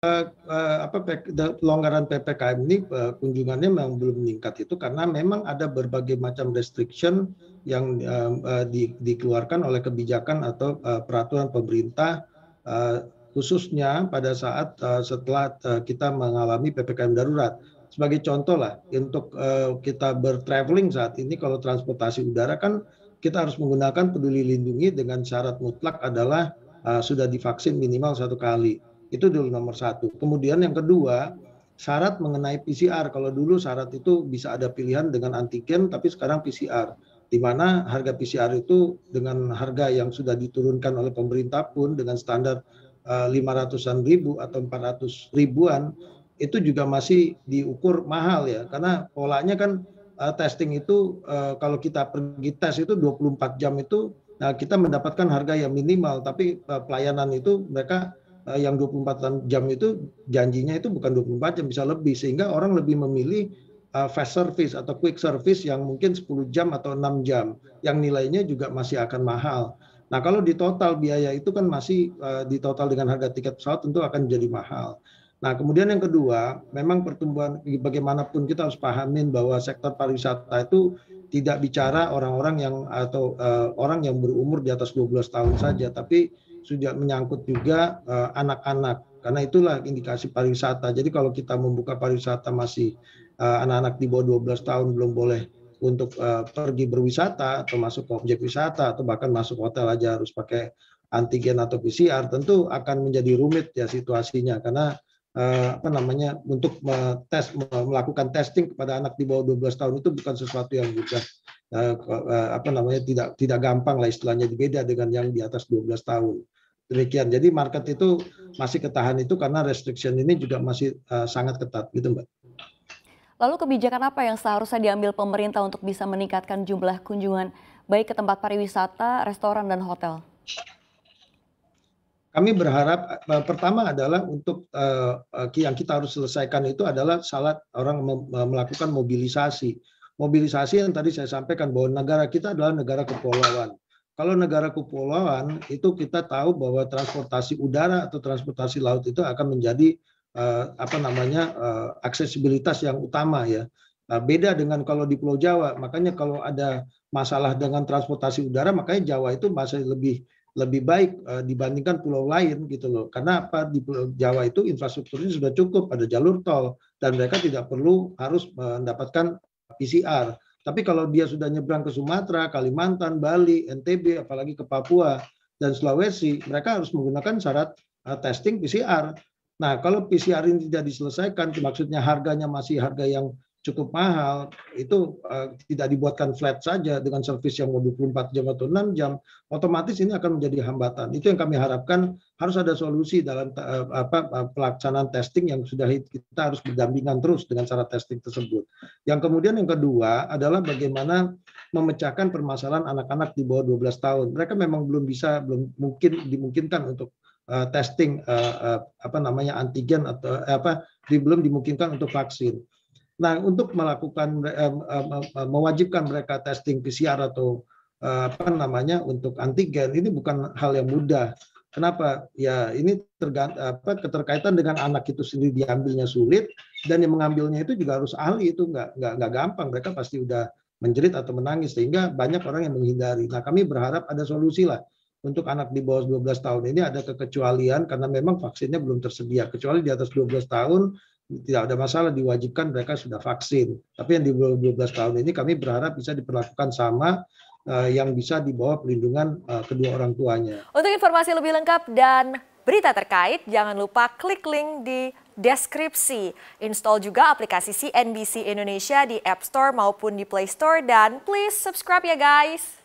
Eh, eh, apa pelonggaran ppkm ini uh, kunjungannya memang belum meningkat itu karena memang ada berbagai macam restriction yang uh, uh, di, dikeluarkan oleh kebijakan atau uh, peraturan pemerintah uh, khususnya pada saat uh, setelah uh, kita mengalami ppkm darurat sebagai contoh lah untuk uh, kita bertraveling saat ini kalau transportasi udara kan kita harus menggunakan peduli lindungi dengan syarat mutlak adalah uh, sudah divaksin minimal satu kali itu dulu nomor satu. Kemudian yang kedua, syarat mengenai PCR. Kalau dulu syarat itu bisa ada pilihan dengan antigen, tapi sekarang PCR. Di mana harga PCR itu dengan harga yang sudah diturunkan oleh pemerintah pun dengan standar eh, lima ratusan ribu atau empat ratus ribuan, itu juga masih diukur mahal ya. Karena polanya kan eh, testing itu eh, kalau kita pergi tes itu 24 jam itu Nah, kita mendapatkan harga yang minimal, tapi pelayanan itu mereka Eh, yang 24 jam itu janjinya itu bukan 24 jam bisa lebih sehingga orang lebih memilih eh, fast service atau quick service yang mungkin 10 jam atau 6 jam yang nilainya juga masih akan mahal. Nah, kalau di total biaya itu kan masih eh, di total dengan harga tiket pesawat tentu akan jadi mahal. Nah, kemudian yang kedua, memang pertumbuhan bagaimanapun kita harus pahamin bahwa sektor pariwisata itu tidak bicara orang-orang yang atau uh, orang yang berumur di atas 12 tahun saja, tapi sudah menyangkut juga eh, anak-anak uh, karena itulah indikasi pariwisata. Jadi kalau kita membuka pariwisata masih eh, anak-anak uh, di bawah 12 tahun belum boleh untuk uh, pergi berwisata atau masuk ke objek wisata atau bahkan masuk hotel aja harus pakai antigen atau PCR tentu akan menjadi rumit ya situasinya karena Eh, apa namanya untuk tes melakukan testing kepada anak di bawah 12 tahun itu bukan sesuatu yang mudah eh, eh, apa namanya tidak tidak gampang lah istilahnya beda dengan yang di atas 12 tahun demikian jadi market itu masih ketahan itu karena restriction ini juga masih sangat ketat gitu mbak lalu kebijakan apa yang seharusnya diambil pemerintah untuk bisa meningkatkan jumlah kunjungan baik ke tempat pariwisata restoran dan hotel kami berharap eh, pertama adalah untuk eh, eh, yang kita harus selesaikan itu adalah salat orang melakukan mobilisasi. Mobilisasi yang tadi saya sampaikan bahwa negara kita adalah negara kepulauan. Kalau negara kepulauan itu kita tahu bahwa transportasi udara atau transportasi laut itu akan menjadi apa namanya aksesibilitas yang utama ya. Beda dengan kalau di Pulau Jawa, makanya kalau ada masalah dengan transportasi udara, makanya Jawa itu masih lebih lebih baik uh, dibandingkan pulau lain gitu loh. Karena apa di Pulau Jawa itu infrastrukturnya sudah cukup, ada jalur tol dan mereka tidak perlu harus mendapatkan PCR. Tapi kalau dia sudah nyebrang ke Sumatera, Kalimantan, Bali, NTB, apalagi ke Papua dan Sulawesi, mereka harus menggunakan syarat uh, testing PCR. Nah, kalau PCR ini tidak diselesaikan, maksudnya harganya masih harga yang cukup mahal itu uh, tidak dibuatkan flat saja dengan servis yang 24 jam atau 6 jam otomatis ini akan menjadi hambatan itu yang kami harapkan harus ada solusi dalam uh, apa eh, pelaksanaan testing yang sudah kita harus berdampingan terus dengan cara testing tersebut yang kemudian yang kedua adalah bagaimana memecahkan permasalahan anak-anak di bawah 12 tahun mereka memang belum bisa belum mungkin dimungkinkan untuk testing apa namanya antigen atau apa di, belum dimungkinkan untuk vaksin Nah, untuk melakukan eh, eh, eh, mewajibkan mereka testing PCR atau apa namanya untuk antigen ini bukan hal yang mudah. Kenapa? Ya, ini tergant apa keterkaitan dengan anak itu sendiri diambilnya sulit dan yang mengambilnya itu juga harus ahli itu nggak nggak nggak gampang. Mereka pasti udah menjerit atau menangis sehingga banyak orang yang menghindari. Nah, kami berharap ada solusi lah untuk anak di bawah 12 tahun ini ada kekecualian karena memang vaksinnya belum tersedia. Kecuali di atas 12 tahun tidak ada masalah diwajibkan mereka sudah vaksin. Tapi yang di 12 tahun ini kami berharap bisa diperlakukan sama eh, yang bisa di bawah perlindungan eh, kedua orang tuanya. Untuk informasi lebih lengkap dan berita terkait, jangan lupa klik link di deskripsi. Install juga aplikasi CNBC Indonesia di App Store maupun di Play Store dan please subscribe ya guys.